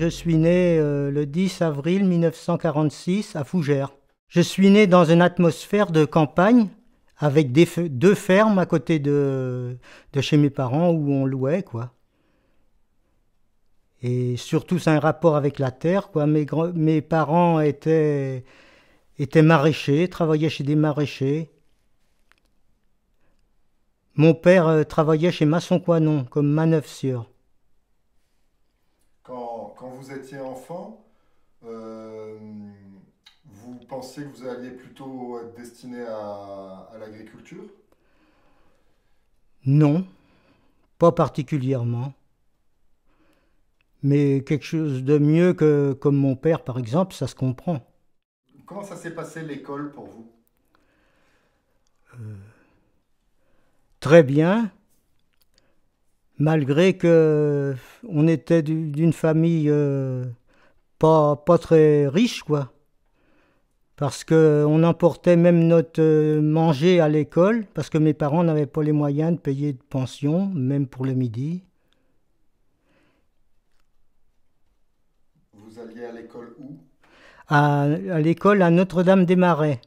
Je suis né euh, le 10 avril 1946 à Fougères. Je suis né dans une atmosphère de campagne avec des, deux fermes à côté de, chez mes parents où on louait, quoi. Et surtout, c'est un rapport avec la terre, quoi. Mes, parents étaient, étaient maraîchers, travaillaient chez des maraîchers. Mon père euh, travaillait chez Masson-Coinon comme manœuvre quand vous étiez enfant, euh, vous pensiez que vous alliez plutôt être destiné à, l'agriculture Non, pas particulièrement. Mais quelque chose de mieux que comme mon père, par exemple, ça se comprend. Comment ça s'est passé l'école pour vous euh, Très bien, malgré que on était d'une famille euh, pas, très riche, quoi. Parce qu'on emportait même notre euh, manger à l'école, parce que mes parents n'avaient pas les moyens de payer de pension, même pour le midi. Vous alliez à l'école où À, l'école à Notre-Dame-des-Marais,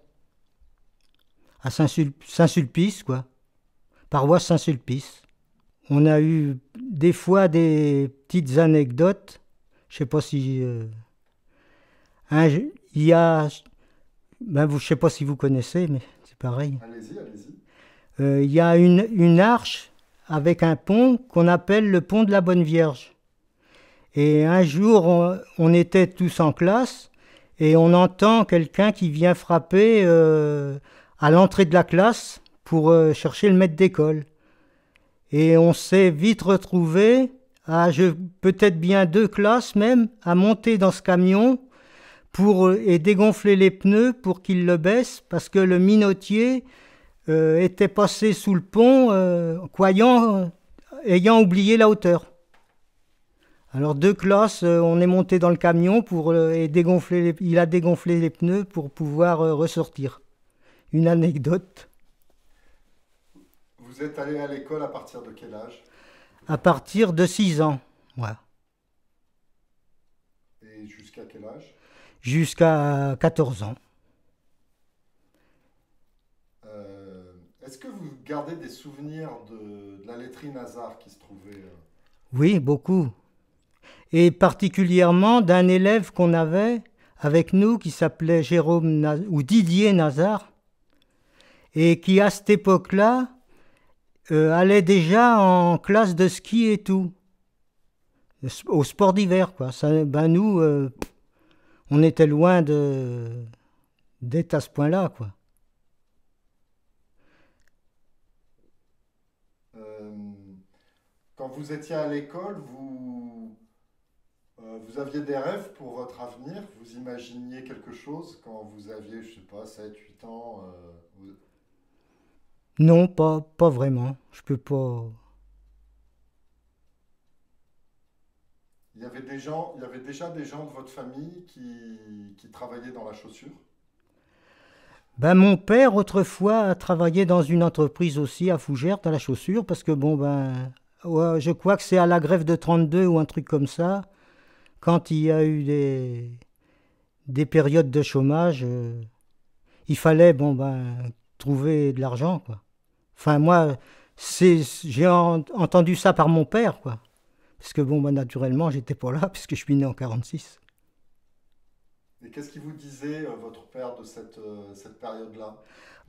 à Saint-Sulpice, quoi. Paroisse Saint-Sulpice on a eu des fois des petites anecdotes. Je sais pas si euh, hein, il y a, ben vous, je sais pas si vous connaissez, mais c'est pareil. Allez-y, allez-y. Euh, il y a une, arche avec un pont qu'on appelle le pont de la Bonne Vierge. Et un jour, on, était tous en classe et on entend quelqu'un qui vient frapper euh, à l'entrée de la classe pour chercher le maître d'école. Et on s'est vite retrouvé à peut-être bien deux classes même à monter dans ce camion pour euh, et dégonfler les pneus pour qu'il le baisse, parce que le minotier euh, était passé sous le pont euh, croyant ayant oublié la hauteur. Alors deux classes, on est monté dans le camion pour et dégonfler il a dégonflé les pneus pour pouvoir ressortir. Une anecdote. Vous êtes allé à l'école à partir de quel âge À partir de 6 ans, moi. Et jusqu'à quel âge Jusqu'à 14 ans. Euh, est-ce que vous gardez des souvenirs de, la laiterie Nazar qui se trouvait euh Oui, beaucoup. Et particulièrement d'un élève qu'on avait avec nous qui s'appelait Jérôme ou Didier Nazar et qui à cette époque-là euh, allait déjà en classe de ski et tout, au sport d'hiver, quoi. ben nous, euh, on était loin de d'être à ce point-là, quoi. Euh, quand vous étiez à l'école, vous, vous aviez des rêves pour votre avenir Vous imaginiez quelque chose quand vous aviez, je sais pas, 7, 8 ans non, pas, pas vraiment. Je peux pas. Il y, avait des gens, y déjà des gens de votre famille qui, travaillaient dans la chaussure ben, Mon père, autrefois, a travaillé dans une entreprise aussi à Fougères, dans la chaussure, parce que, bon, ben, je crois que c'est à la grève de 32 ou un truc comme ça, quand il y a eu des, des périodes de chômage, euh, il fallait, bon, ben, trouver de l'argent, quoi. Enfin, moi, j'ai entendu ça par mon père, quoi. Parce que, bon, naturellement, j'étais pas là, puisque je suis né en 46. Et qu'est-ce qu'il vous disait, euh, votre père, de cette, euh, période-là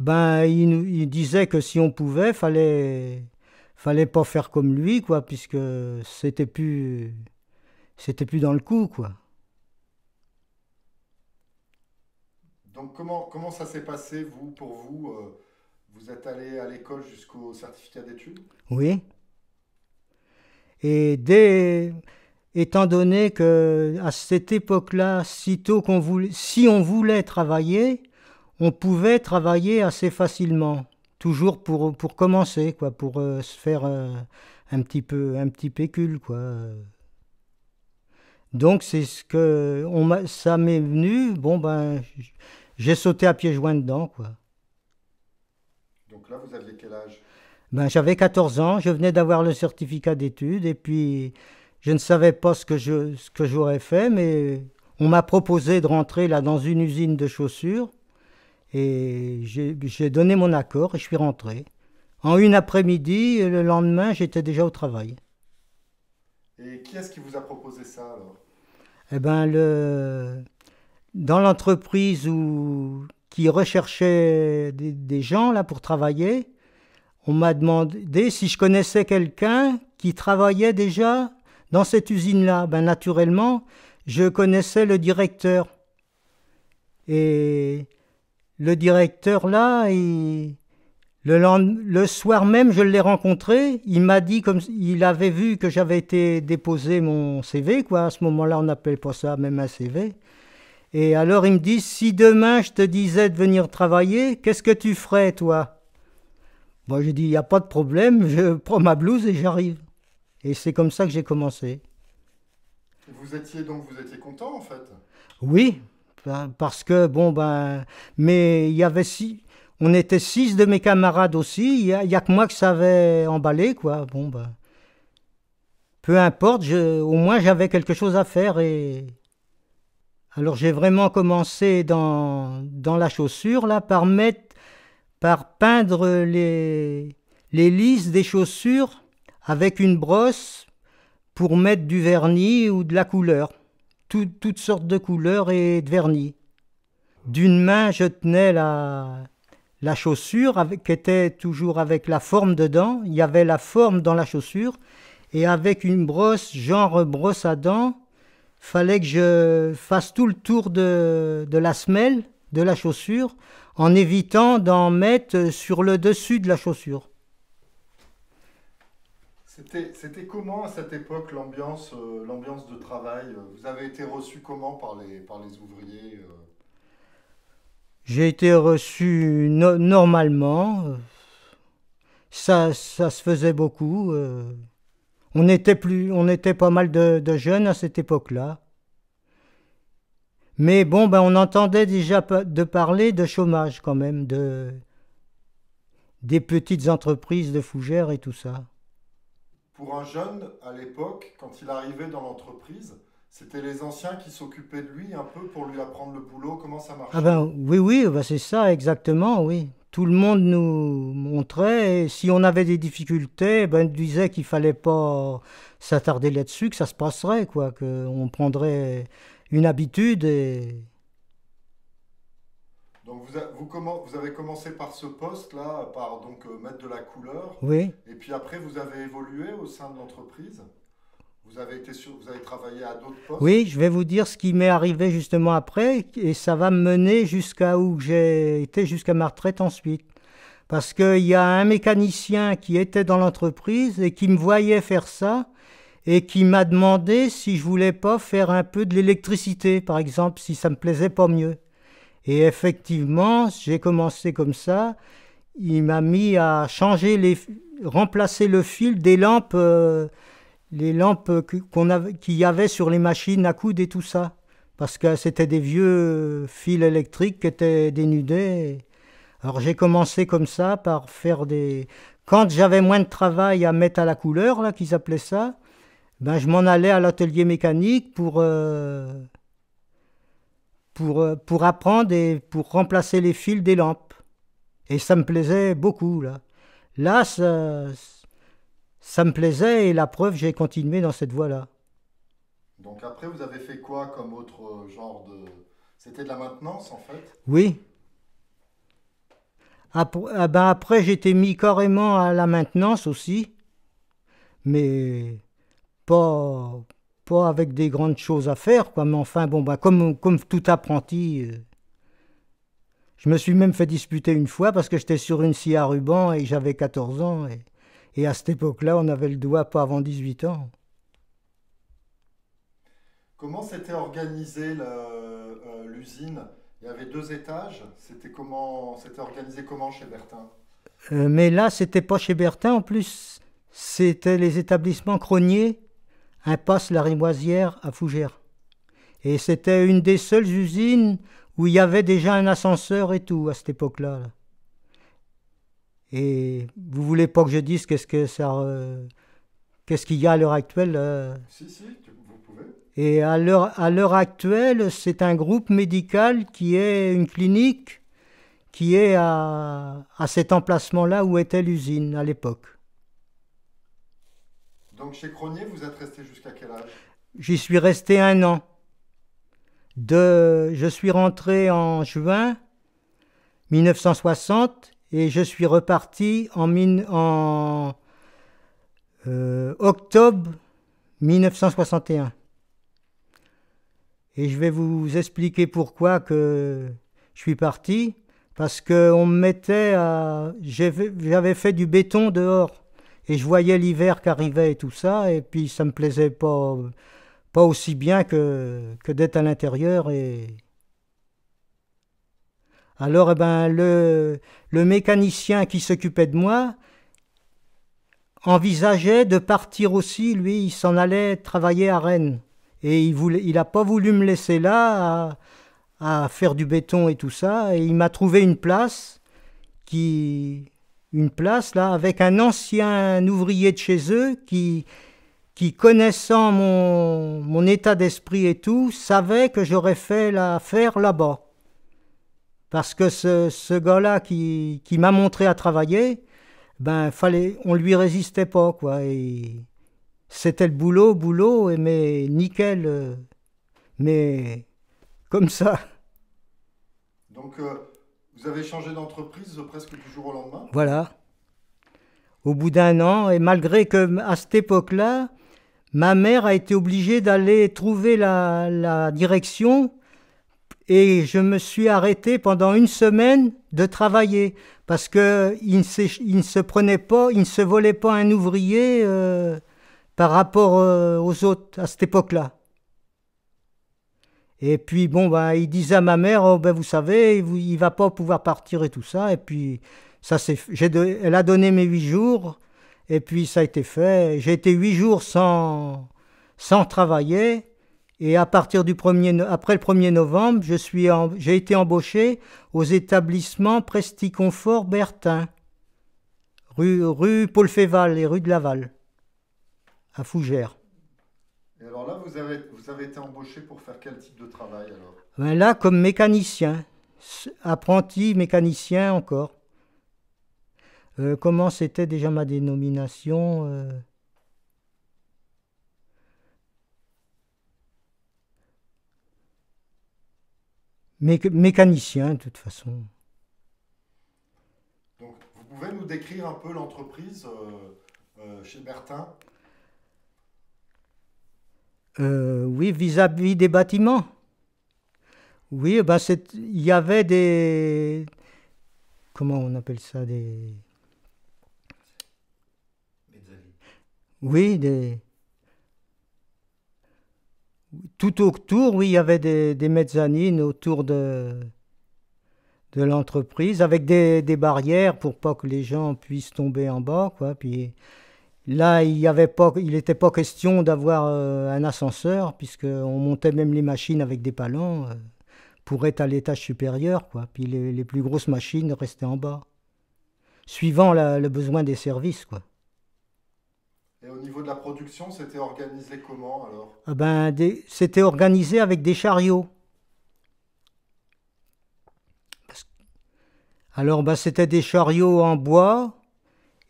Ben, il, disait que si on pouvait, fallait fallait pas faire comme lui, quoi, puisque c'était plus c'était plus dans le coup, quoi. Donc comment comment ça s'est passé, vous, pour vous euh, vous êtes allé à l'école jusqu'au certificat d'études Oui. Et dès, étant donné que à cette époque-là, qu'on voulait, si on voulait travailler, on pouvait travailler assez facilement, toujours pour, pour commencer, quoi, pour euh, se faire euh, un petit peu un petit pécule, quoi. Donc c'est ce que ça m'est venu. Bon ben, j'ai sauté à pieds joints dedans, quoi. Donc là, vous aviez quel âge ben, J'avais 14 ans, je venais d'avoir le certificat d'études et puis je ne savais pas ce que, j'aurais fait, mais on m'a proposé de rentrer là dans une usine de chaussures et j'ai, donné mon accord et je suis rentré. En une après-midi, le lendemain, j'étais déjà au travail. Et qui est-ce qui vous a proposé ça alors Eh ben, le... dans l'entreprise où qui recherchait des, gens là pour travailler. On m'a demandé si je connaissais quelqu'un qui travaillait déjà dans cette usine-là. Ben, naturellement, je connaissais le directeur. Et le directeur, là, le, soir même, je l'ai rencontré. Il m'a dit, comme il avait vu que j'avais été déposer mon CV, quoi. À ce moment-là, on n'appelle pas ça même un CV. Et alors il me dit, si demain je te disais de venir travailler, qu'est-ce que tu ferais toi Moi je j'ai dit, il n'y a pas de problème, je prends ma blouse et j'arrive. Et c'est comme ça que j'ai commencé. Vous étiez donc vous étiez content en fait Oui, ben, parce que bon ben, mais il y avait six, on était six de mes camarades aussi, il n'y a, que moi que ça avait emballé quoi, bon ben. Peu importe, au moins j'avais quelque chose à faire et alors j'ai vraiment commencé dans, la chaussure là par mettre, par peindre les, les lisses des chaussures avec une brosse pour mettre du vernis ou de la couleur, toutes sortes de couleurs et de vernis. D'une main je tenais la, la chaussure qui était toujours avec la forme dedans, il y avait la forme dans la chaussure et avec une brosse genre brosse à dents fallait que je fasse tout le tour de, la semelle de la chaussure en évitant d'en mettre sur le dessus de la chaussure. C'était comment à cette époque l'ambiance euh, de travail Vous avez été reçu comment par les, par les ouvriers euh J'ai été reçu normalement. Ça, se faisait beaucoup. Euh. On était, plus, on était pas mal de, jeunes à cette époque-là. Mais bon, ben, on entendait déjà de parler de chômage quand même, de, des petites entreprises de fougères et tout ça. Pour un jeune, à l'époque, quand il arrivait dans l'entreprise, c'était les anciens qui s'occupaient de lui un peu pour lui apprendre le boulot, comment ça marchait Ah ben oui, oui, ben, c'est ça, exactement, oui tout le monde nous montrait. Et si on avait des difficultés, ben, disait qu'il fallait pas s'attarder là-dessus, que ça se passerait, quoi, qu'on prendrait une habitude et. Donc vous, vous, avez commencé par ce poste-là, par donc euh, mettre de la couleur. Oui. Et puis après, vous avez évolué au sein de l'entreprise. Vous avez, été vous avez travaillé à d'autres postes Oui, je vais vous dire ce qui m'est arrivé justement après, et ça va me mener jusqu'à où j'ai été, jusqu'à ma retraite ensuite. Parce qu'il y a un mécanicien qui était dans l'entreprise et qui me voyait faire ça, et qui m'a demandé si je voulais pas faire un peu de l'électricité, par exemple, si ça me plaisait pas mieux. Et effectivement, j'ai commencé comme ça. Il m'a mis à changer les, remplacer le fil des lampes. Euh, les lampes qu'il y avait sur les machines à coudes et tout ça. Parce que c'était des vieux euh, fils électriques qui étaient dénudés. Alors j'ai commencé comme ça par faire des... Quand j'avais moins de travail à mettre à la couleur, là, qu'ils appelaient ça, ben je m'en allais à l'atelier mécanique pour, euh, pour, euh, pour apprendre et pour remplacer les fils des lampes. Et ça me plaisait beaucoup, là. Là, ça, ça me plaisait et la preuve, j'ai continué dans cette voie-là. Donc après, vous avez fait quoi comme autre euh, genre de... C'était de la maintenance en fait Oui. Après, ah ben après j'étais mis carrément à la maintenance aussi, mais pas, pas avec des grandes choses à faire, quoi. Mais enfin, bon, ben, comme, comme tout apprenti, euh, je me suis même fait disputer une fois parce que j'étais sur une scie à ruban et j'avais 14 ans. Et... Et à cette époque-là, on avait le doigt pas avant 18 ans. Comment s'était organisée euh, l'usine Il y avait deux étages. C'était comment organisé comment chez Bertin euh, Mais là, c'était pas chez Bertin. En plus, c'était les établissements Cronier, impasse la Rimoisière à Fougères. Et c'était une des seules usines où il y avait déjà un ascenseur et tout à cette époque-là. là et vous voulez pas que je dise qu'est-ce que ça, euh, qu'est-ce qu'il y a à l'heure actuelle euh? Si si, vous pouvez. Et à l'heure à l'heure actuelle, c'est un groupe médical qui est une clinique qui est à, cet emplacement-là où était l'usine à l'époque. Donc chez Cronier, vous êtes resté jusqu'à quel âge J'y suis resté un an. De, je suis rentré en juin 1960 et je suis reparti en, en euh, octobre 1961. Et je vais vous expliquer pourquoi que je suis parti. Parce que me mettait à... J'avais fait du béton dehors. Et je voyais l'hiver qui arrivait et tout ça. Et puis ça me plaisait pas, pas aussi bien que, que d'être à l'intérieur et, alors eh ben, le, le mécanicien qui s'occupait de moi envisageait de partir aussi, lui, il s'en allait travailler à Rennes. Et il n'a pas voulu me laisser là à, faire du béton et tout ça. Et il m'a trouvé une place qui, une place là avec un ancien ouvrier de chez eux qui, qui connaissant mon, mon état d'esprit et tout, savait que j'aurais fait l'affaire là-bas. Parce que ce, ce gars-là qui, m'a montré à travailler, ben fallait, on lui résistait pas quoi. Et c'était le boulot, boulot, mais nickel, euh, mais comme ça. Donc euh, vous avez changé d'entreprise presque du jour au lendemain. Voilà. Au bout d'un an, et malgré que à cette époque-là, ma mère a été obligée d'aller trouver la, la direction et je me suis arrêté pendant une semaine de travailler parce que il ne, se prenait pas, il ne se volait pas un ouvrier euh, par rapport euh, aux autres à cette époque-là. Et puis bon, ben, il disait à ma mère, oh, ben, vous savez, il, ne va pas pouvoir partir et tout ça. Et puis ça c'est, elle a donné mes huit jours et puis ça a été fait. J'ai été huit jours sans travailler. Et à partir du après le 1er novembre, je suis j'ai été embauché aux établissements Presticonfort Bertin, rue, rue Paul Féval et rue de Laval, à Fougères. Et alors là, vous avez, été embauché pour faire quel type de travail alors ben Là, comme mécanicien, apprenti mécanicien encore. Euh, comment c'était déjà ma dénomination euh mécanicien, de toute façon. Donc, vous pouvez nous décrire un peu l'entreprise euh, euh, chez Bertin euh, Oui, vis-à-vis des bâtiments. Oui, eh ben il y avait des. Comment on appelle ça Des. Oui, des tout autour, oui, il y avait des, mezzanines autour de, de l'entreprise, avec des, barrières pour pas que les gens puissent tomber en bas, quoi. Puis là, il y avait pas, il n'était pas question d'avoir euh, un ascenseur, puisqu'on montait même les machines avec des palans euh, pour être à l'étage supérieur, quoi. Puis les, plus grosses machines restaient en bas, suivant le besoin des services, quoi. Et au niveau de la production, c'était organisé comment alors eh ben, C'était organisé avec des chariots. Alors bah, c'était des chariots en bois.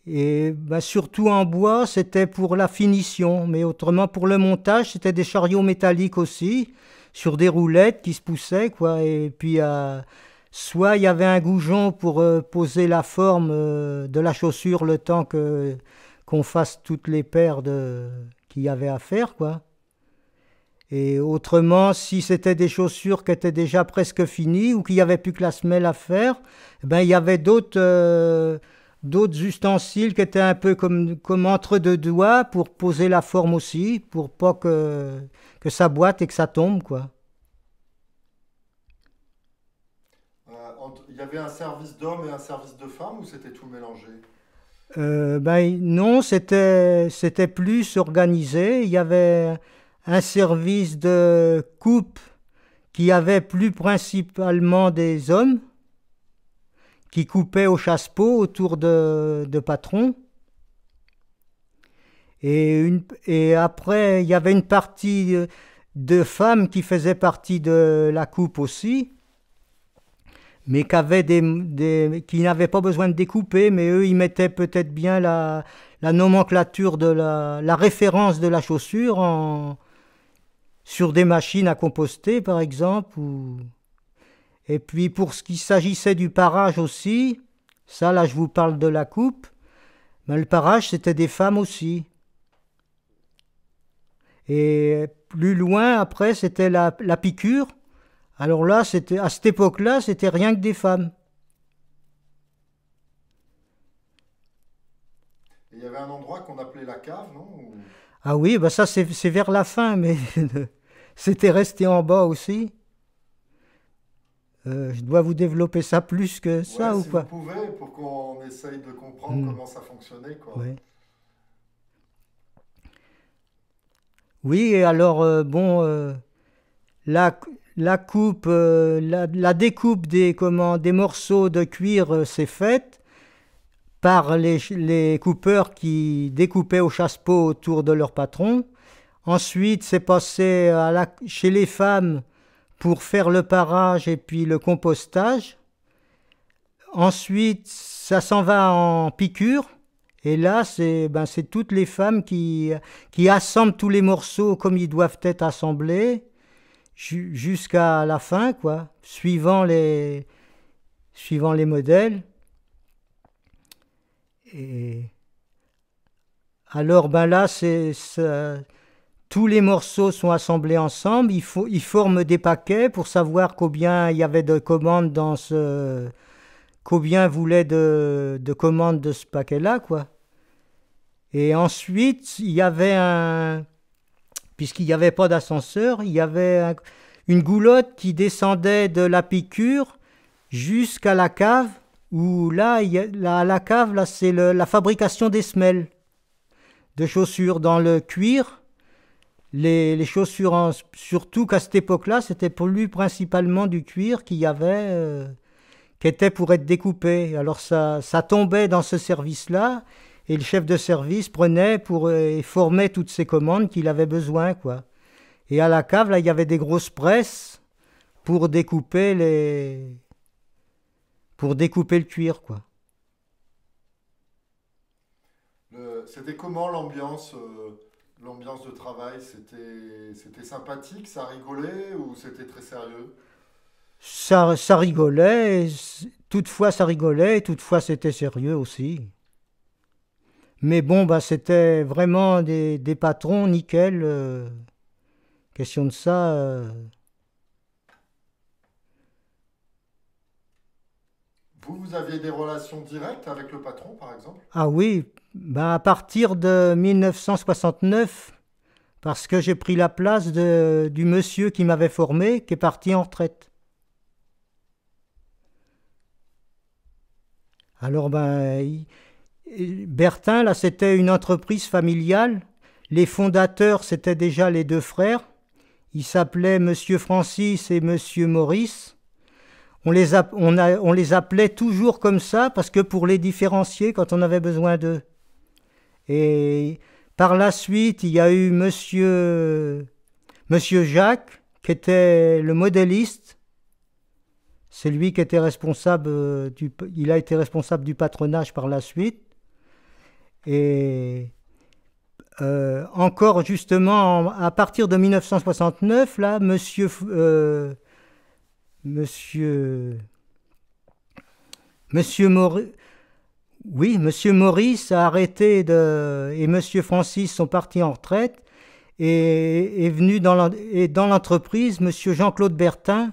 Et bah, surtout en bois, c'était pour la finition. Mais autrement, pour le montage, c'était des chariots métalliques aussi, sur des roulettes qui se poussaient. quoi. Et puis, euh, soit il y avait un goujon pour euh, poser la forme euh, de la chaussure le temps que qu'on fasse toutes les paires de... qu'il y avait à faire, quoi. Et autrement, si c'était des chaussures qui étaient déjà presque finies ou qu'il n'y avait plus que la semelle à faire, eh ben il y avait d'autres euh, d'autres ustensiles qui étaient un peu comme, comme entre deux doigts pour poser la forme aussi, pour pas que, que ça boite et que ça tombe, quoi. Euh, il y avait un service d'homme et un service de femmes ou c'était tout mélangé euh, ben, Non, c'était plus organisé. Il y avait un service de coupe qui avait plus principalement des hommes qui coupaient au chasse autour de, de patrons. et après, il y avait une partie euh, de femmes qui faisaient partie de la coupe aussi mais qui n'avaient pas besoin de découper, mais eux, ils mettaient peut-être bien la, nomenclature de la, référence de la chaussure sur des machines à composter, par exemple. Et puis, pour ce qui s'agissait du parage aussi, ça, là, je vous parle de la coupe, mais ben, le parage, c'était des femmes aussi. Et plus loin, après, c'était la piqûre. Alors là, c'était à cette époque-là, c'était rien que des femmes. il y avait un endroit qu'on appelait la cave, non Ah oui, bah ça c'est vers la fin, mais c'était resté en bas aussi. Euh, je dois vous développer ça plus que ça ou si vous pouvez, pour qu'on essaye de comprendre hmm. comment ça fonctionnait. Quoi. Oui, alors, euh, bon, euh, là, euh, la la, découpe des, morceaux de cuir euh, s'est faite par les, coupeurs qui découpaient au chasse autour de leur patron. Ensuite, c'est passé chez les femmes pour faire le parage et puis le compostage. Ensuite, ça s'en va en piqûre. Et là, c'est ben, toutes les femmes qui, qui assemblent tous les morceaux comme ils doivent être assemblés jusqu'à la fin, quoi, suivant les, suivant les modèles. Et alors, ben là, c'est, tous les morceaux sont assemblés ensemble. Ils, faut, ils forment des paquets pour savoir combien il y avait de commandes dans ce, combien voulait de, de commandes de ce paquet-là, quoi. Et ensuite, il y avait un, puisqu'il n'y avait pas d'ascenseur, il y avait une goulotte qui descendait de la piqûre jusqu'à la cave, où là, à la cave, là, c'est la fabrication des semelles de chaussures dans le cuir. Les, chaussures, surtout qu'à cette époque-là, c'était pour lui principalement du cuir qu'il y avait, euh, qui était pour être découpé. Alors ça tombait dans ce service-là et le chef de service prenait pour, euh, et formait toutes ces commandes qu'il avait besoin, quoi. Et à la cave, là, il y avait des grosses presses pour découper les... pour découper le cuir, quoi. C'était comment l'ambiance euh, l'ambiance de travail C'était sympathique Ça rigolait ou c'était très sérieux ça, ça rigolait, toutefois ça rigolait, toutefois c'était sérieux aussi. Mais bon, bah, c'était vraiment des, patrons, nickel. Euh, question de ça. Euh. Vous, vous aviez des relations directes avec le patron, par exemple Ah oui, bah, à partir de 1969, parce que j'ai pris la place de, du monsieur qui m'avait formé, qui est parti en retraite. Alors, ben, Bertin, là, c'était une entreprise familiale. Les fondateurs, c'était déjà les deux frères. Ils s'appelaient Monsieur Francis et Monsieur Maurice. On les, on les, appelait toujours comme ça parce que pour les différencier quand on avait besoin d'eux. Et par la suite, il y a eu Monsieur, Monsieur Jacques, qui était le modéliste. C'est lui qui était responsable euh, du, il a été responsable du patronage par la suite. Et euh, encore justement, à partir de 1969, là, monsieur, euh, monsieur, monsieur Maurice, oui, monsieur Maurice a arrêté de, et monsieur Francis sont partis en retraite et est venu dans l'entreprise, monsieur Jean-Claude Bertin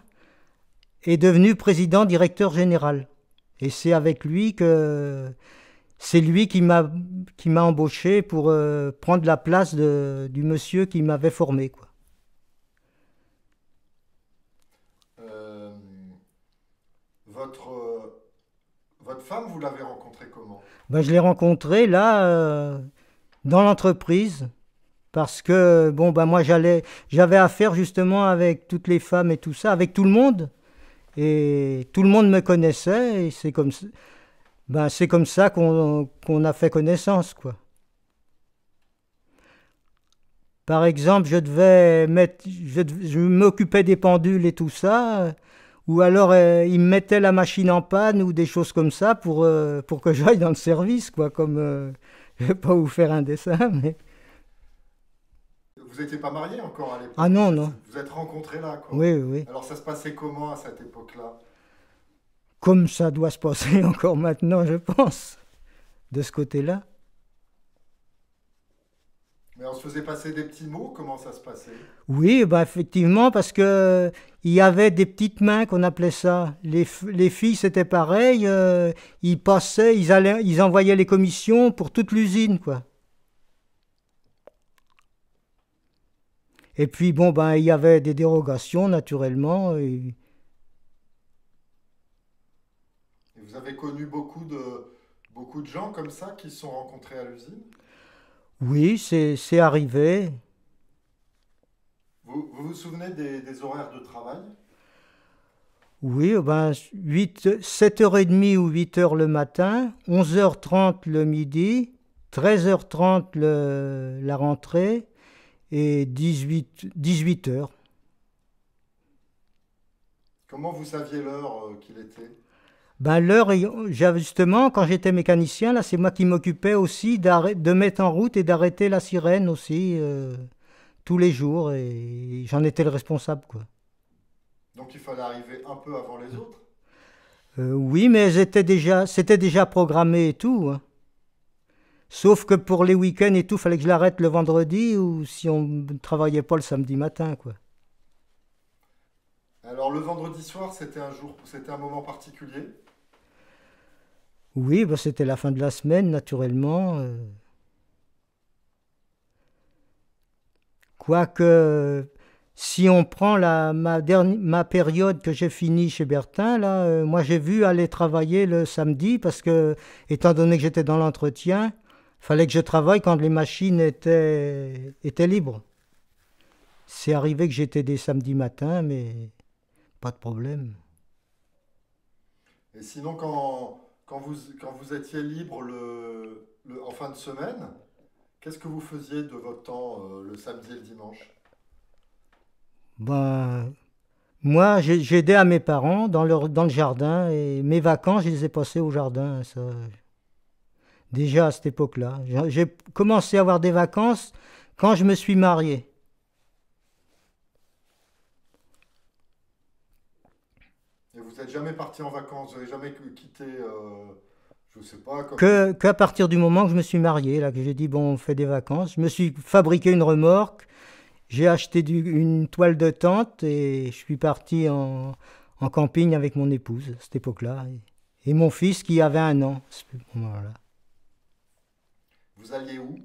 est devenu président directeur général. Et c'est avec lui que c'est lui qui m'a qui m'a embauché pour euh, prendre la place du monsieur qui m'avait formé quoi. Euh, euh, votre femme vous l'avez rencontrée comment ben, je l'ai rencontrée là dans l'entreprise parce que bon ben moi j'allais j'avais affaire justement avec toutes les femmes et tout ça avec tout le monde et tout le monde me connaissait et c'est comme ça bah, c'est comme ça qu'on a fait connaissance, quoi. Par exemple, je devais mettre, je, m'occupais des pendules et tout ça, ou alors euh, ils me mettaient la machine en panne ou des choses comme ça pour, euh, pour que j'aille dans le service, quoi. Comme euh, vais pas vous faire un dessin, Vous n'étiez pas marié encore à l'époque. Ah non, non. Vous êtes rencontrés là, Oui, oui. Alors ça se passait comment à cette époque-là comme ça doit se passer encore maintenant, je pense, de ce côté-là. Mais on se faisait passer des petits mots, comment ça se passait Oui, bah effectivement, parce que il y avait des petites mains qu'on appelait ça. Les, filles, c'était pareil. Euh, ils passaient, ils, allaient, ils envoyaient les commissions pour toute l'usine, quoi. Et puis, bon, ben, il y avait des dérogations, naturellement. vous avez connu beaucoup de, beaucoup de gens comme ça qui se sont rencontrés à l'usine Oui, c'est arrivé. Vous, vous, souvenez des, horaires de travail oui, eh ben 8, 7h30 ou 8h le matin, 11h30 le midi, 13h30 la rentrée et 18, 18h. Comment vous saviez l'heure euh, qu'il était ben, l'heure, euh, justement, quand j'étais mécanicien, là, c'est moi qui m'occupais aussi de mettre en route et d'arrêter la sirène aussi euh, tous les jours. Et j'en étais le responsable, quoi. Donc il fallait arriver un peu avant les autres euh, Oui, mais c'était déjà, déjà programmé et tout. Hein. Sauf que pour les week-ends et tout, il fallait que je l'arrête le vendredi ou si on ne travaillait pas le samedi matin, quoi. Alors le vendredi soir, c'était un jour, c'était un moment particulier. Oui, bah, c'était la fin de la semaine, naturellement. Euh. Quoique, si on prend la, ma, ma période que j'ai fini chez Bertin, là, euh, moi j'ai vu aller travailler le samedi parce que, étant donné que j'étais dans l'entretien, fallait que je travaille quand les machines étaient, étaient libres. C'est arrivé que j'étais des samedis matins, mais pas de problème. Et sinon, quand, quand vous, étiez libre le, en fin de semaine, qu'est-ce que vous faisiez de votre temps euh, le samedi et le dimanche Ben, moi, j'aidais à mes parents dans, leur, dans le jardin et mes vacances, je les ai passées au jardin. Ça. Déjà à cette époque-là. J'ai commencé à avoir des vacances quand je me suis marié. n'êtes jamais parti en vacances, vous n'avez jamais quitté, euh, je sais pas. Que, qu'à partir du moment que je me suis marié, là, que j'ai dit, bon, on fait des vacances, je me suis fabriqué une remorque, j'ai acheté une toile de tente et je suis parti en, en camping avec mon épouse à cette époque-là. Et, mon fils qui avait un an moment-là. Vous alliez où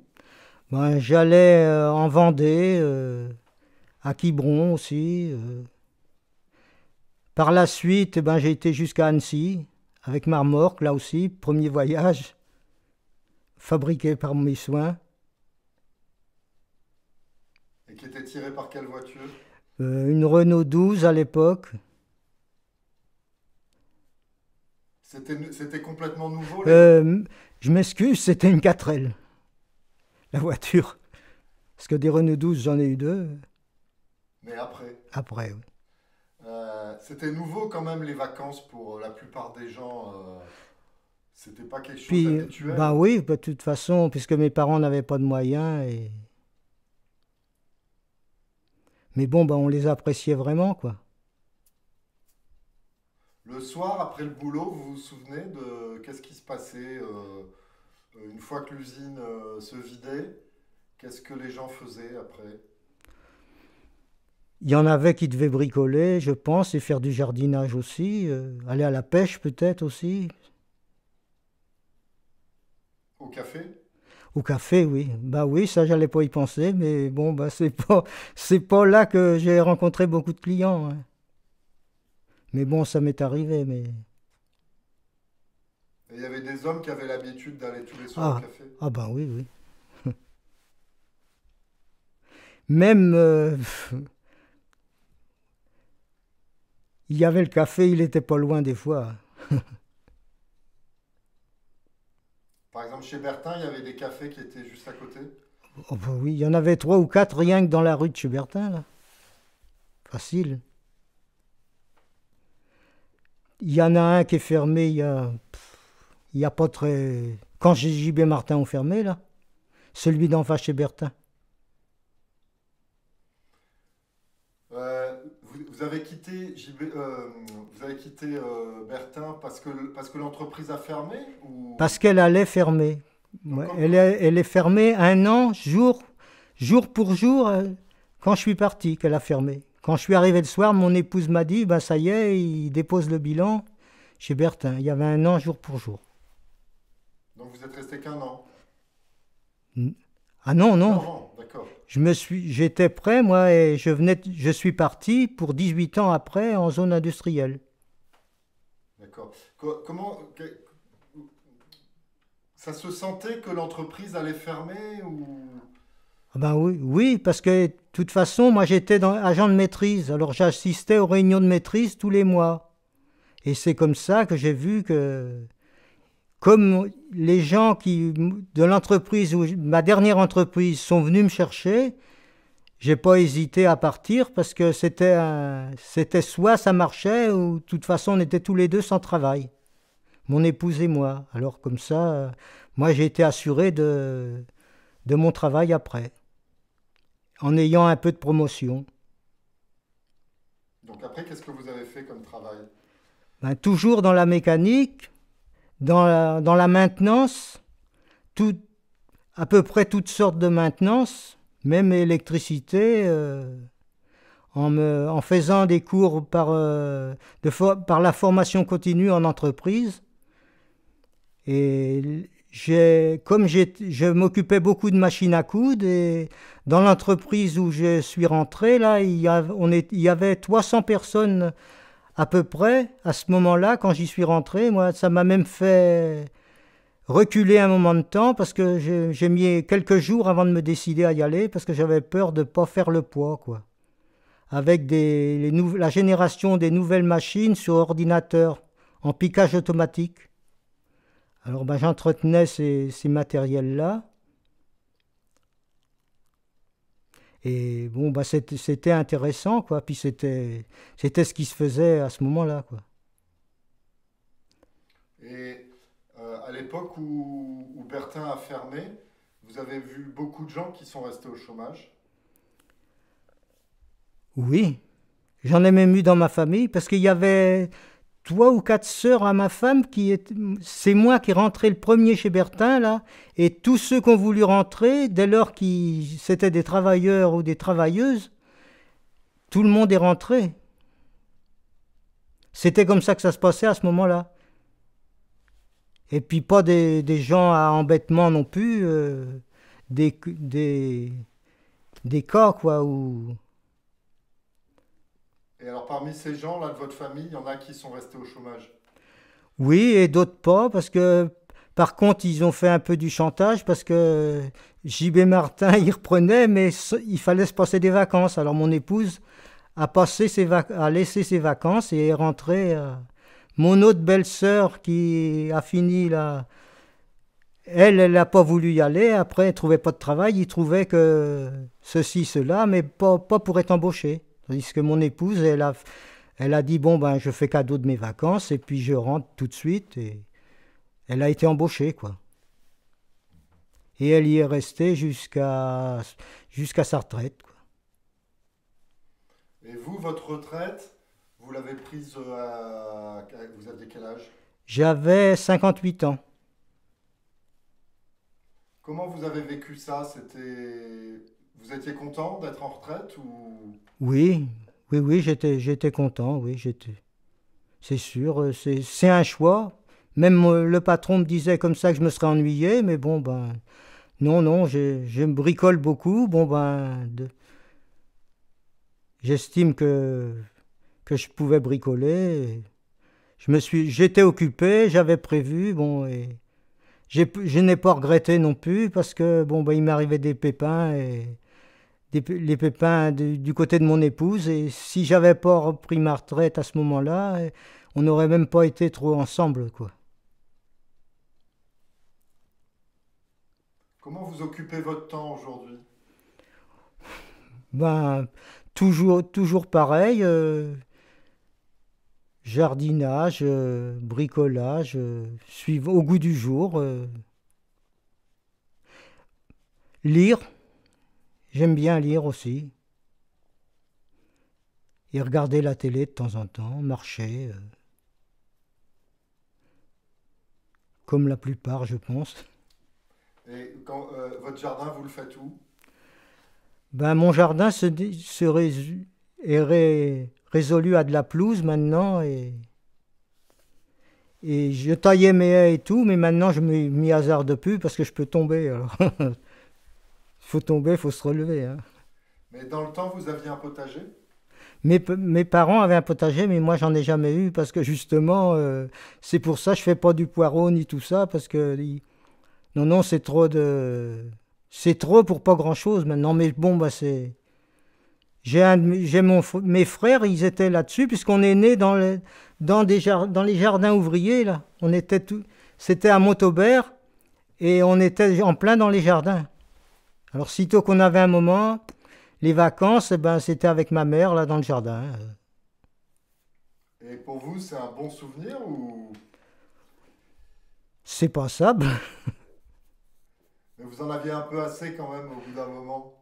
ben, J'allais euh, en Vendée, euh, à Quiberon aussi. Euh, par la suite, eh ben, j'ai été jusqu'à Annecy, avec remorque, là aussi, premier voyage, fabriqué par mes soins. Et qui était tiré par quelle voiture euh, Une Renault 12 à l'époque. C'était complètement nouveau euh, Je m'excuse, c'était une 4L, la voiture. Parce que des Renault 12, j'en ai eu deux. Mais après Après, oui. Euh, c'était nouveau quand même les vacances pour euh, la plupart des gens. Euh, c'était pas quelque chose d'habituel. Bah oui, bah, de toute façon, puisque mes parents n'avaient pas de moyens. Et... Mais bon, bah, on les appréciait vraiment, quoi. Le soir, après le boulot, vous vous souvenez de qu'est-ce qui se passait une fois que l'usine se vidait Qu'est-ce que les gens faisaient après il y en avait qui devaient bricoler, je pense, et faire du jardinage aussi, euh, aller à la pêche peut-être aussi. Au café Au café, oui. Bah oui, ça j'allais pas y penser, mais bon, bah c'est pas, c'est pas là que j'ai rencontré beaucoup de clients. Hein. Mais bon, ça m'est arrivé, mais. il y avait des hommes qui avaient l'habitude d'aller tous les soirs au ah, café Ah bah oui, oui. Même. Euh, Il y avait le café, il était pas loin des fois. Par exemple, chez Bertin, il y avait des cafés qui étaient juste à côté oh, bah Oui, il y en avait trois ou quatre rien que dans la rue de chez Bertin, là. Facile. Il y en a un qui est fermé, il y a, il a pas très... Quand JB Martin ont fermé, là, celui d'en face chez Bertin. Vous avez quitté, euh, euh, Bertin parce que, l'entreprise a fermé Parce qu'elle allait fermer. elle, est, fermée un an, jour, jour pour jour, euh, quand je suis parti, qu'elle a fermé. Quand je suis arrivé le soir, mon épouse m'a dit Ben ça y est, il dépose le bilan chez Bertin. Il y avait un an, jour pour jour. Donc vous êtes resté qu'un an Ah non, non je me suis, j'étais prêt, moi, et je, venais, je suis parti pour 18 ans après en zone industrielle. D'accord. Comment. Ça se sentait que l'entreprise allait fermer ou... Ah ben oui, oui, parce que de toute façon, moi j'étais agent de maîtrise, alors j'assistais aux réunions de maîtrise tous les mois. Et c'est comme ça que j'ai vu que comme les gens qui de l'entreprise ou ma dernière entreprise sont venus me chercher, j'ai pas hésité à partir parce que c'était c'était soit ça marchait ou de toute façon on était tous les deux sans travail, mon épouse et moi. Alors comme ça, euh, moi j'ai été assuré de de mon travail après, en ayant un peu de promotion. Donc après, qu'est-ce que vous avez fait comme travail ben, Toujours dans la mécanique, dans la, maintenance, à peu près toutes sortes de maintenance, même électricité, euh, en, faisant des cours euh, par, la formation continue en entreprise. Et comme je m'occupais beaucoup de machines à coudre, et dans l'entreprise où je suis rentré, là, il y, on il y avait 300 personnes à peu près à ce moment-là, quand j'y suis rentré, moi, ça m'a même fait reculer un moment de temps parce que j'ai mis quelques jours avant de me décider à y aller parce que j'avais peur de ne pas faire le poids, quoi. Avec la génération des nouvelles machines sur ordinateur, en piquage automatique. Alors ben, j'entretenais ces matériels-là. Et bon, bah, c'était intéressant, quoi. Puis c'était ce qui se faisait à ce moment-là, quoi. Et euh, à l'époque où, où, Bertin a fermé, vous avez vu beaucoup de gens qui sont restés au chômage Oui. J'en ai même eu dans ma famille, parce qu'il y avait toi ou quatre sœurs à ma femme qui est, c'est moi qui rentrais le premier chez Bertin là, et tous ceux qui ont voulu rentrer, dès lors qu'ils c'était des travailleurs ou des travailleuses, tout le monde est rentré. C'était comme ça que ça se passait à ce moment-là. Et puis pas des, des gens à embêtement non plus, euh, des, des, des cas quoi ou... Et alors parmi ces gens-là de votre famille, il y en a qui sont restés au chômage Oui, et d'autres pas, parce que par contre, ils ont fait un peu du chantage parce que JB Martin, il reprenait, mais il fallait se passer des vacances. Alors mon épouse a, passé ses a laissé ses vacances et est rentrée. Euh, mon autre belle-sœur qui a fini là, elle, elle n'a pas voulu y aller. Après, elle trouvait pas de travail. Il trouvait que ceci, cela, mais pas, pas pour être embauchée. Tandis que mon épouse, elle a, elle a dit bon ben je fais cadeau de mes vacances et puis je rentre tout de suite et elle a été embauchée quoi. Et elle y est restée jusqu'à jusqu'à sa retraite. Quoi. Et vous, votre retraite, vous l'avez prise euh, à... Vous avez quel âge J'avais 58 ans. Comment vous avez vécu ça C'était vous étiez content d'être en retraite ou Oui, oui, oui, j'étais, j'étais content, oui, j'étais. C'est sûr, euh, c'est, c'est un choix. Même euh, le patron me disait comme ça que je me serais ennuyé, mais bon, ben, non, non, je, me bricole beaucoup. Bon, ben, j'estime que, que je pouvais bricoler. Je me suis, j'étais occupé, j'avais prévu, bon, et je n'ai pas regretté non plus parce que, bon, ben, il m'arrivait des pépins et les pépins du côté de mon épouse. Et si j'avais pas repris ma retraite à ce moment-là, eh, on n'aurait même pas été trop ensemble, quoi. Comment vous occupez votre temps aujourd'hui Ben, toujours, toujours pareil. Euh, jardinage, euh, bricolage, euh, suivre au goût du jour. lire, J'aime bien lire aussi. Et regarder la télé de temps en temps, marcher. Euh, comme la plupart, je pense. Et quand, euh, votre jardin, vous le faites où ben, Mon jardin se, se est résolu à de la pelouse maintenant. Et, et je taillais mes haies et tout, mais maintenant je m'y hasarde plus parce que je peux tomber. Alors. faut tomber, faut se relever. Hein. Mais dans le temps, vous aviez un potager mes, parents avaient un potager, mais moi, j'en ai jamais eu parce que justement, euh, c'est pour ça que je fais pas du poireau ni tout ça parce que non, non, c'est trop de, c'est trop pour pas grand chose maintenant. Mais bon, bah c'est, j'ai mes frères, ils étaient là-dessus puisqu'on est né dans les, dans des dans les jardins ouvriers là. On était tout, c'était à Montaubert, et on était en plein dans les jardins. Alors, sitôt qu'on avait un moment, les vacances, eh ben, c'était avec ma mère, là, dans le jardin. Et pour vous, c'est un bon souvenir ou C'est passable. Mais vous en aviez un peu assez quand même au bout d'un moment.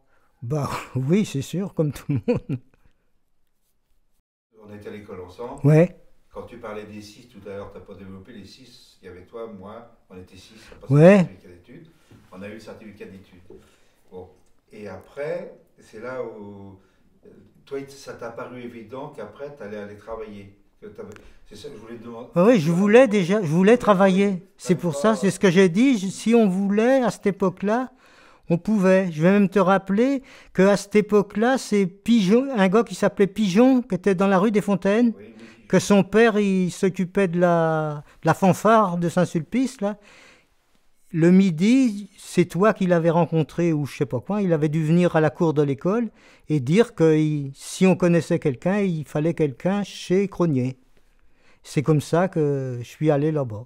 Bah oui, c'est sûr, comme tout le monde. On était à l'école ensemble. Ouais. Quand tu parlais des six tout à l'heure, tu n'as pas développé les six. Il y avait toi, moi, on était six. On a ouais. certificat On a eu le certificat d'études. Et après, c'est là où euh, toi, ça t'a paru évident qu'après, tu allais aller travailler. C'est ça que je voulais demander. Oui, je voulais déjà, je voulais travailler. C'est pour ça, c'est ce que j'ai dit. Si on voulait, à cette époque-là, on pouvait. Je vais même te rappeler qu'à cette époque-là, c'est Pigeon, un gars qui s'appelait Pigeon, qui était dans la rue des Fontaines, que son père, il s'occupait de la, la fanfare de Saint-Sulpice, là le midi, c'est toi qui l'avais rencontré ou je sais pas quoi, il avait dû venir à la cour de l'école et dire que si on connaissait quelqu'un, il fallait quelqu'un chez Cronier. C'est comme ça que je suis allé là-bas.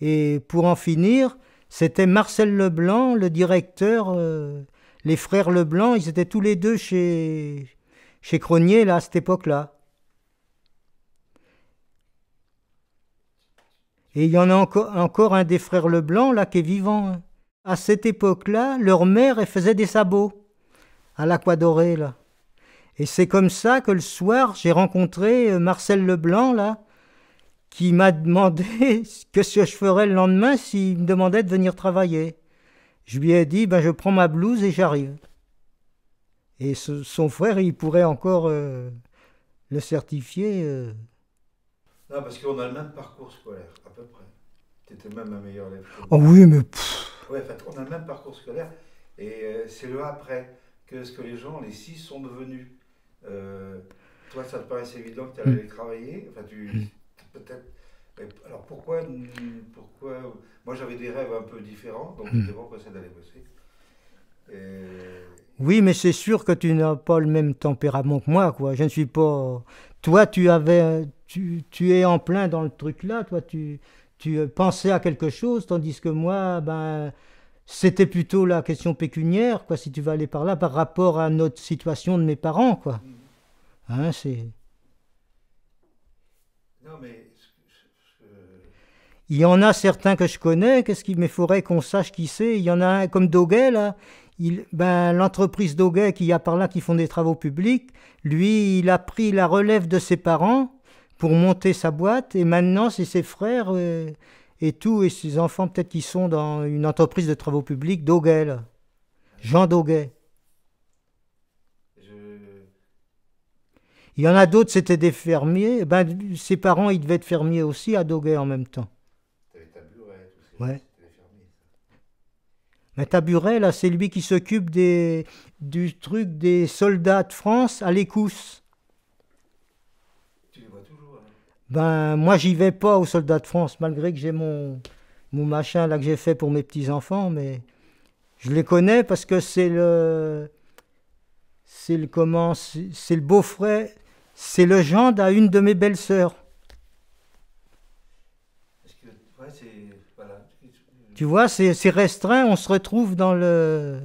Et pour en finir, c'était Marcel Leblanc, le directeur, euh, les frères Leblanc, ils étaient tous les deux chez, chez Cronier là, à cette époque-là. Et il y en a encore, un des frères Leblanc, là, qui est vivant. Hein. À cette époque-là, leur mère, elle faisait des sabots à l'aquadoré, là. Et c'est comme ça que le soir, j'ai rencontré euh, Marcel Leblanc, là, qui m'a demandé ce que je ferais le lendemain s'il me demandait de venir travailler. Je lui ai dit, ben, je prends ma blouse et j'arrive. Et son frère, il pourrait encore euh, le certifier. Euh. Non, parce qu'on a le même parcours scolaire. Tu étais même un meilleur élève. Oh oui, mais. Ouais, en on a le même parcours scolaire. Et euh, c'est le après que ce que les gens, les six, sont devenus. Euh, toi, ça te paraissait évident que tu allais mmh. travailler. Enfin, tu. Hmm. Peut-être. Alors pourquoi, pourquoi Moi j'avais des rêves un peu différents, donc j'étais hmm. pas pressé d'aller bosser. Oui, mais c'est sûr que tu n'as pas le même tempérament que moi, quoi. Je ne suis pas. Toi, tu avais, tu, tu es en plein dans le truc là. Toi, tu, tu pensais à quelque chose, tandis que moi, ben, c'était plutôt la question pécuniaire, quoi, si tu vas aller par là, par rapport à notre situation de mes parents, quoi. Hein, c'est... Non, mais... Il y en a certains que je connais, qu'est-ce qu'il me faudrait qu'on sache qui c'est. Il y en a un comme Doguet, là. Il, ben, l'entreprise Doguet qui y a par là qui font des travaux publics, lui, il a pris la relève de ses parents pour monter sa boîte. Et maintenant, c'est ses frères euh, et, tout, et ses enfants, peut-être qui sont dans une entreprise de travaux publics, Doguet Jean Doguet Il y en a d'autres, c'était des fermiers. Eh ben, ses parents, ils devaient être fermiers aussi à Doguet en même temps. Mais Taburet, là, c'est lui qui s'occupe des, du truc des soldats de France à l'écousse ben moi j'y vais pas aux soldats de France, malgré que j'ai mon, mon machin là que j'ai fait pour mes petits-enfants, mais je les connais parce que c'est le. C'est le C'est le beau-frère. C'est le gendre à une de mes belles-sœurs. Tu vois, c'est restreint, on se retrouve dans le.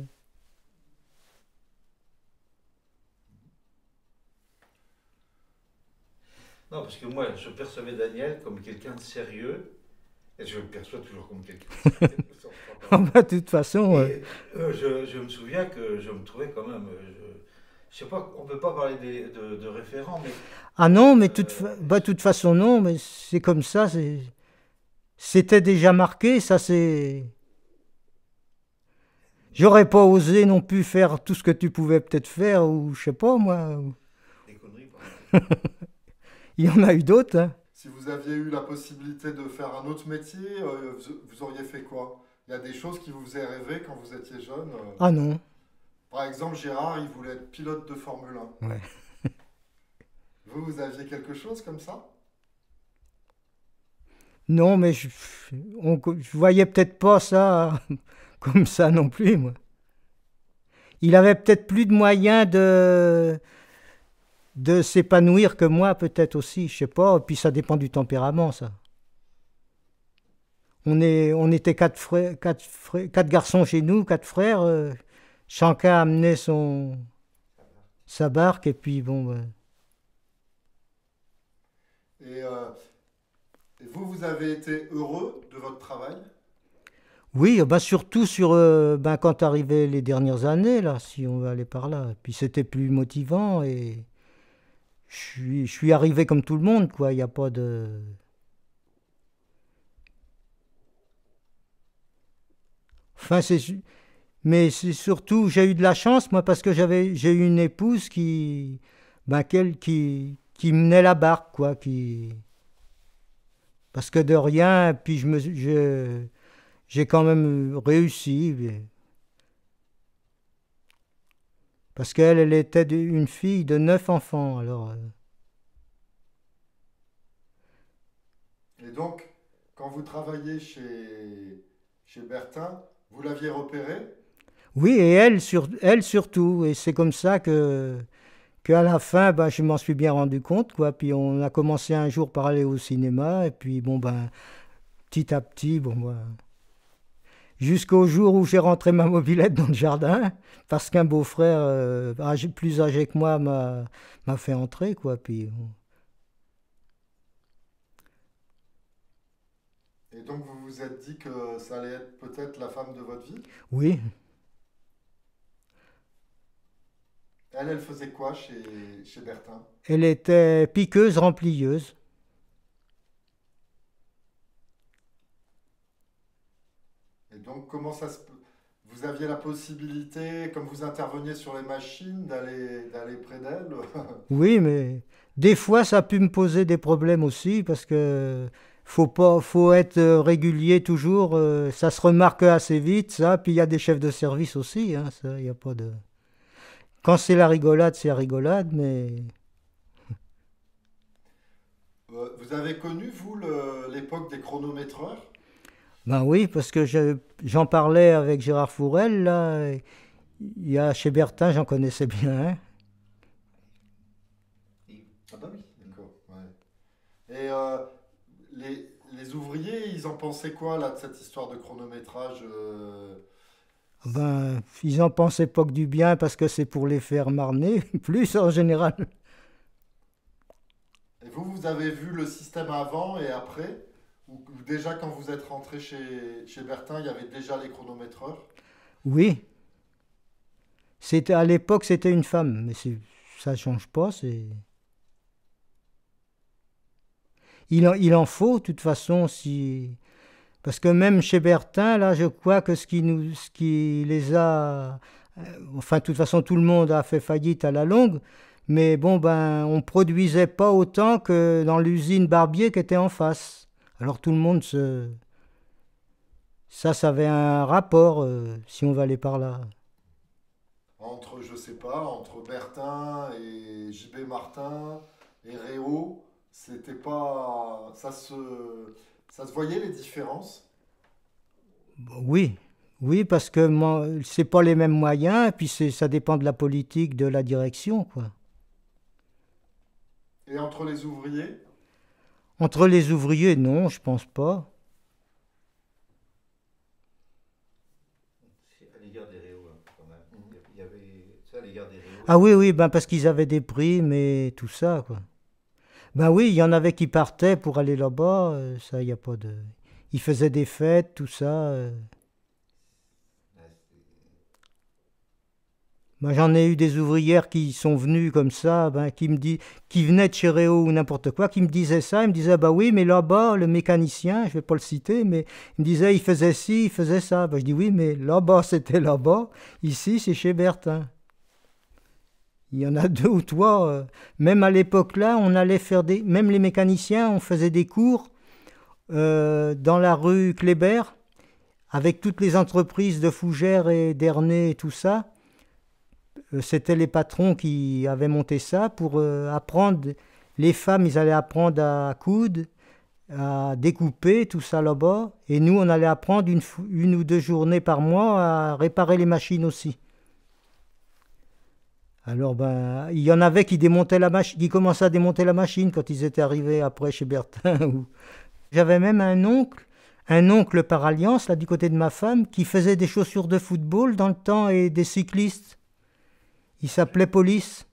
Non, parce que moi, je percevais Daniel comme quelqu'un de sérieux, et je le perçois toujours comme quelqu'un de sérieux. Ah bah, de toute façon. Euh, je, je, me souviens que je me trouvais quand même. Euh, je, ne sais pas, on peut pas parler de, de référents, mais. Ah non, mais bah, de toute, toute façon, non, mais c'est comme ça. C'était déjà marqué, ça c'est. J'aurais pas osé non plus faire tout ce que tu pouvais peut-être faire, ou je sais pas moi. Des conneries, il y en a eu d'autres. Hein. Si vous aviez eu la possibilité de faire un autre métier, euh, vous, auriez fait quoi Il y a des choses qui vous faisaient rêvé quand vous étiez jeune euh. Ah non. Par exemple, Gérard, il voulait être pilote de Formule 1. vous, vous aviez quelque chose comme ça Non, mais je, je voyais peut-être pas ça comme ça non plus, moi. Il avait peut-être plus de moyens de de s'épanouir que moi, peut-être aussi, je sais pas. puis ça dépend du tempérament, ça. On, est, on était quatre, frères, quatre, garçons chez nous, quatre frères. Euh, chacun amenait son, sa barque, et puis bon. Ben. Euh, et vous, vous avez été heureux de votre travail oui, ben surtout sur euh, ben, quand arrivaient les dernières années, là, si on veut aller par là. Puis c'était plus motivant et je suis, arrivé comme tout le monde, quoi. Il n'y a pas de. Enfin, c'est. Mais c'est surtout, j'ai eu de la chance, moi, parce que j'avais, j'ai eu une épouse qui, ben, qui, qui menait la barque, quoi, qui. Parce que de rien, puis je me, j'ai quand même réussi. Parce qu'elle, elle était une fille de neuf enfants, alors. Euh. Et donc, quand vous travaillez chez, chez Bertin, vous l'aviez repérée Oui, et elle, sur, elle surtout. Et c'est comme ça que qu'à la fin, bah, je m'en suis bien rendu compte. Quoi. Puis on a commencé un jour par aller au cinéma. Et puis, bon, ben, petit à petit, bon, moi. Bah, jusqu'au jour où j'ai rentré ma mobilette dans le jardin, parce qu'un beau-frère euh, plus âgé que moi m'a fait entrer, quoi. Puis, Et donc vous vous êtes dit que ça allait être peut-être la femme de votre vie Oui. Elle, elle faisait quoi chez, chez Bertin Elle était piqueuse, remplieuse. comment ça se vous aviez la possibilité, comme vous interveniez sur les machines, d'aller près d'elles Oui, mais des fois, ça a pu me poser des problèmes aussi, parce que faut, pas, faut être euh, régulier toujours. Euh, ça se remarque assez vite, ça. Puis il y a des chefs de service aussi. Hein, ça, a pas de... Quand c'est la rigolade, c'est la rigolade, mais. Euh, vous avez connu, vous, l'époque des chronométreurs ben oui, parce que j'en parlais avec Gérard Fourel, là. Il y a chez Bertin, j'en connaissais bien. Ah bah oui, d'accord. Et euh, les, ouvriers, ils en pensaient quoi, là, de cette histoire de chronométrage euh? Ben, ils en pensaient pas que du bien parce que c'est pour les faire marner, plus en général. Et vous, vous avez vu le système avant et après déjà quand vous êtes rentré chez, chez Bertin, il y avait déjà les chronométreurs Oui. C'était à l'époque, c'était une femme, mais ça change pas. C'est il en, faut de toute façon si parce que même chez Bertin, là, je crois que ce qui nous, qui les a, euh, enfin, de toute façon, tout le monde a fait faillite à la longue. Mais bon, ben, on produisait pas autant que dans l'usine Barbier qui était en face. Alors tout le monde se... Ça, ça avait un rapport, euh, si on va aller par là. Entre, je sais pas, entre Bertin et JB Martin et Réo, c'était pas... Ça se... voyait les différences Oui, oui, parce que c'est pas les mêmes moyens, et puis ça dépend de la politique, de la direction, quoi. Et entre les ouvriers entre les ouvriers, non, je pense pas. À l'égard des réaux, Ah oui, oui, ben parce qu'ils avaient des primes et tout ça, quoi. Ben oui, il y en avait qui partaient pour aller là-bas, euh, ça, il a pas de... Ils faisaient des fêtes, tout ça. Euh. j'en ai eu des ouvrières qui sont venues comme ça, ben, qui me dit, qui venaient de chez Réo ou n'importe quoi, qui me disaient ça, ils me disaient, bah oui, mais là-bas, le mécanicien, je vais pas le citer, mais il me disait, il faisait ci, il faisait ça. Ben, je dis, oui, mais là-bas, c'était là-bas, ici, c'est chez Bertin. Il y en a deux ou trois, euh, même à l'époque-là, on allait faire des, même les mécaniciens, on faisait des cours euh, dans la rue Kléber, avec toutes les entreprises de fougères et d'Ernée et tout ça. Euh, c'était les patrons qui avaient monté ça pour euh, apprendre. Les femmes, ils allaient apprendre à coudre, à découper tout ça là-bas. Et nous, on allait apprendre une, une ou deux journées par mois à réparer les machines aussi. Alors, ben, il y en avait qui, démontaient la qui commençaient à démonter la machine quand ils étaient arrivés après chez Bertin. J'avais même un oncle, un oncle par alliance, là, du côté de ma femme, qui faisait des chaussures de football dans le temps et des cyclistes. Il s'appelait Police.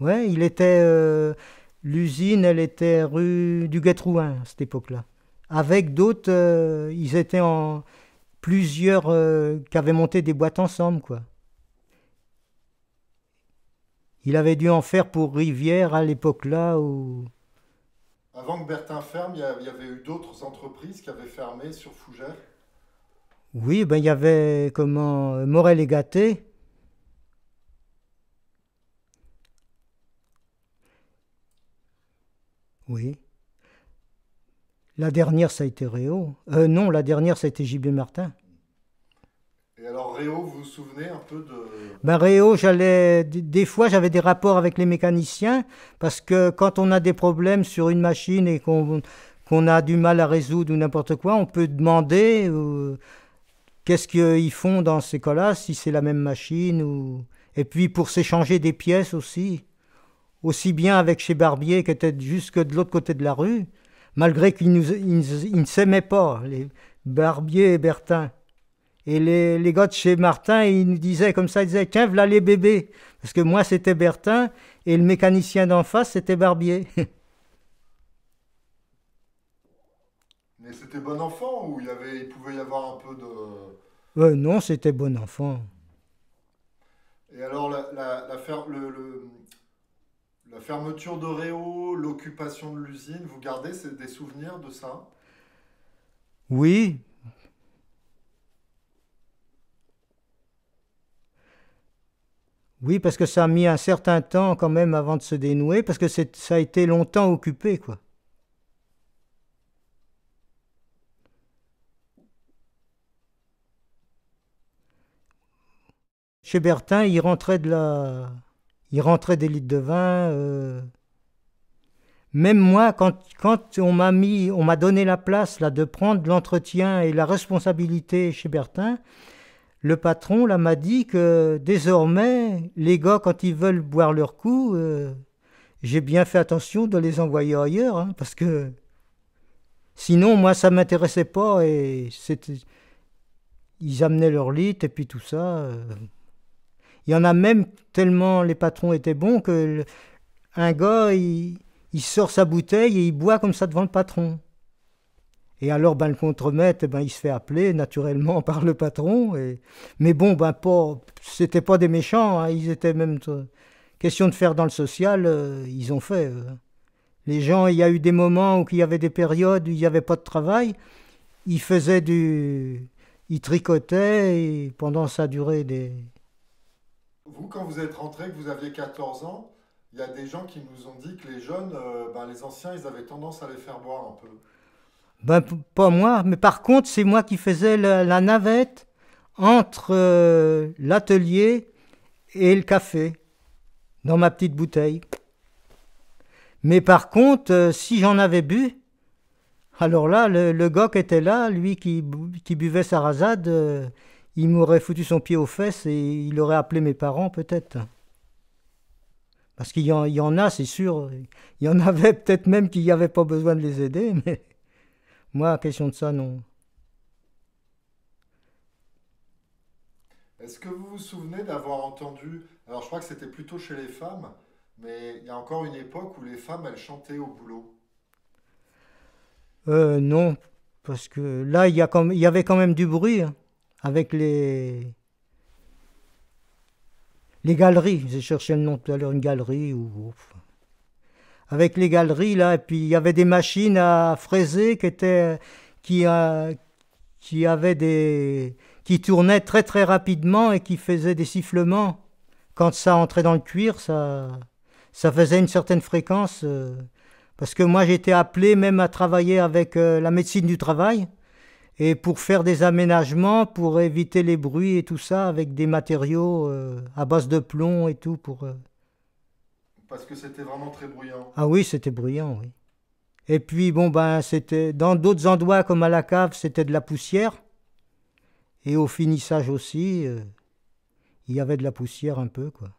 Ouais, il était. Euh, l'usine, elle était rue du Guetrouin à cette époque-là. Avec d'autres, euh, ils étaient en. plusieurs euh, qui avaient monté des boîtes ensemble, quoi. Il avait dû en faire pour Rivière à l'époque-là où. Avant que Bertin ferme, il y avait eu d'autres entreprises qui avaient fermé sur Fougères Oui, ben il y avait comment Morel et Gâté, Oui. La dernière, ça a été Réo. Euh, non, la dernière, ça a été JB Martin. Et alors, Réo, vous vous souvenez un peu de. Ben, Réo, j'allais. Des fois, j'avais des rapports avec les mécaniciens, parce que quand on a des problèmes sur une machine et qu'on a du mal à résoudre ou n'importe quoi, on peut demander euh, qu'est-ce qu'ils font dans ces cas-là, si c'est la même machine Et puis, pour s'échanger des pièces aussi aussi bien avec chez Barbier qui était jusque de l'autre côté de la rue, malgré qu'ils ne s'aimaient pas, les Barbier et Bertin. Et les, les, gars de chez Martin, ils nous disaient comme ça, ils disaient, tiens, voilà les bébés. Parce que moi, c'était Bertin, et le mécanicien d'en face, c'était Barbier. Mais c'était bon enfant, ou il, pouvait y avoir un peu de... Euh, non, c'était bon enfant. Et alors, la, la fermeture de Réo, l'occupation de l'usine, vous gardez des souvenirs de ça Oui. Oui, parce que ça a mis un certain temps quand même avant de se dénouer, parce que ça a été longtemps occupé, quoi. Chez Bertin, il rentrait de la, il rentrait des litres de vin. Euh. Même moi, quand, quand on m'a mis, on m'a donné la place là de prendre l'entretien et la responsabilité chez Bertin, le patron là m'a dit que désormais les gars quand ils veulent boire leur coup, euh, j'ai bien fait attention de les envoyer ailleurs hein, parce que sinon moi ça m'intéressait pas et c'était ils amenaient leur lit et puis tout ça. Euh. Il y en a même tellement les patrons étaient bons que un gars, il, sort sa bouteille et il boit comme ça devant le patron. Et alors, ben, le contremaître, eh ben, il se fait appeler naturellement par le patron. Et... Mais bon, ben, pas... c'était pas des méchants. Hein. ils étaient même. Euh, question de faire dans le social, euh, ils ont fait. Euh. Les gens, il y a eu des moments où il y avait des périodes où il n'y avait pas de travail. Ils faisaient du. Ils tricotaient pendant sa durée des vous, quand vous êtes rentré, que vous aviez 14 ans, il y a des gens qui nous ont dit que les jeunes, euh, ben, les anciens, ils avaient tendance à les faire boire un peu. Ben, pas moi, mais par contre, c'est moi qui faisais la, navette entre euh, l'atelier et le café, dans ma petite bouteille. Mais par contre, euh, si j'en avais bu, alors là, le, le, gars était là, lui qui, qui buvait sa rasade, il m'aurait foutu son pied aux fesses et il aurait appelé mes parents peut-être. Parce qu'il y, en a, c'est sûr, il y en avait peut-être même qu'il n'y avait pas besoin de les aider, mais moi, question de ça, non. Est-ce que vous vous souvenez d'avoir entendu, alors je crois que c'était plutôt chez les femmes, mais il y a encore une époque où les femmes, elles chantaient au boulot euh, Non, parce que là, il y, a il y avait quand même du bruit. Hein avec les, les galeries. J'ai cherché le nom tout à l'heure, une galerie ou. Avec les galeries, là, et puis il y avait des machines à fraiser qui étaient. qui, euh, qui avaient des. qui tournaient très très rapidement et qui faisaient des sifflements. Quand ça entrait dans le cuir, ça. ça faisait une certaine fréquence. Euh, parce que moi j'étais appelé même à travailler avec euh, la médecine du travail et pour faire des aménagements, pour éviter les bruits et tout ça, avec des matériaux euh, à base de plomb et tout. pour. Euh. Parce que c'était vraiment très bruyant. Ah oui, c'était bruyant, oui. Et puis, bon, ben, c'était dans d'autres endroits comme à la cave, c'était de la poussière. Et au finissage aussi, euh, il y avait de la poussière un peu, quoi.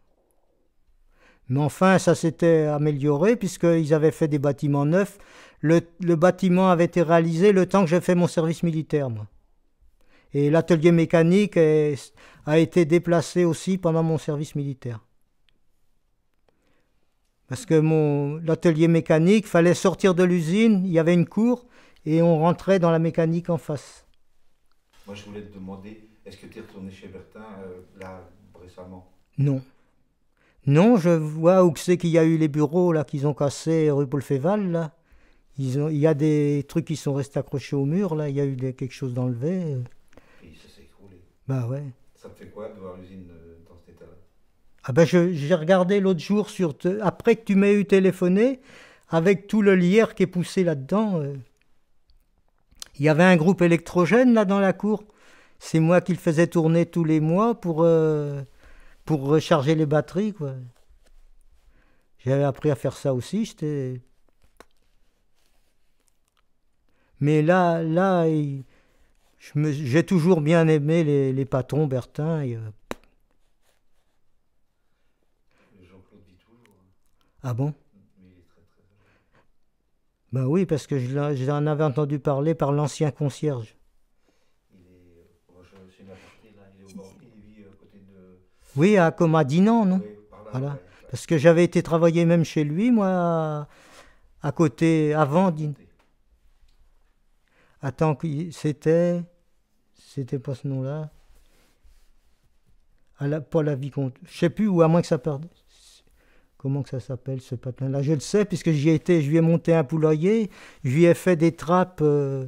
Mais enfin, ça s'était amélioré puisqu'ils avaient fait des bâtiments neufs. Le, bâtiment avait été réalisé le temps que j'ai fait mon service militaire, Et l'atelier mécanique a été déplacé aussi pendant mon service militaire. Parce que mon, l'atelier mécanique, fallait sortir de l'usine, il y avait une cour, et on rentrait dans la mécanique en face. Moi, je voulais te demander, est-ce que tu es retourné chez Bertin euh, là récemment Non. Non, je vois où c'est qu'il y a eu les bureaux là qu'ils ont cassé rue Paul-Féval là. il y a des trucs qui sont restés accrochés au mur là. Il y a eu quelque chose d'enlevé. Et ça s'est écroulé. Bah ouais. Ça me fait quoi de voir l'usine euh, dans cet état-là Ah ben j'ai regardé l'autre jour sur après que tu m'aies eu téléphoné avec tout le lierre qui est poussé là-dedans. Euh. il y avait un groupe électrogène là dans la cour. C'est moi qui le faisais tourner tous les mois pour euh, pour recharger les batteries, quoi. J'avais appris à faire ça aussi, j'étais... Mais là, là, j'ai toujours bien aimé les, les patrons Bertin. Et... Euh, Jean-Claude dit toujours. Hein. Ah bon ben oui, parce que j'en avais entendu parler par l'ancien concierge. Oui, à Dinan, non Voilà. Parce que j'avais été travailler même chez lui, moi, à, côté, avant Dinan. Attends, c'était. C'était pas ce nom-là. À la, pas la Vicomte. Je sais plus, ou à moins que ça perde. Comment que ça s'appelle ce patelin-là Je le sais, puisque j'y été, je lui ai monté un poulailler, je lui ai fait des trappes euh,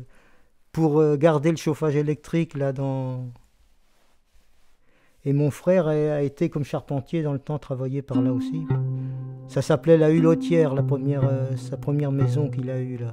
pour euh, garder le chauffage électrique là dans, et mon frère a été comme charpentier dans le temps, travaillé par là aussi. Ça s'appelait la Hulotière, la première, euh, sa première maison qu'il a eue là.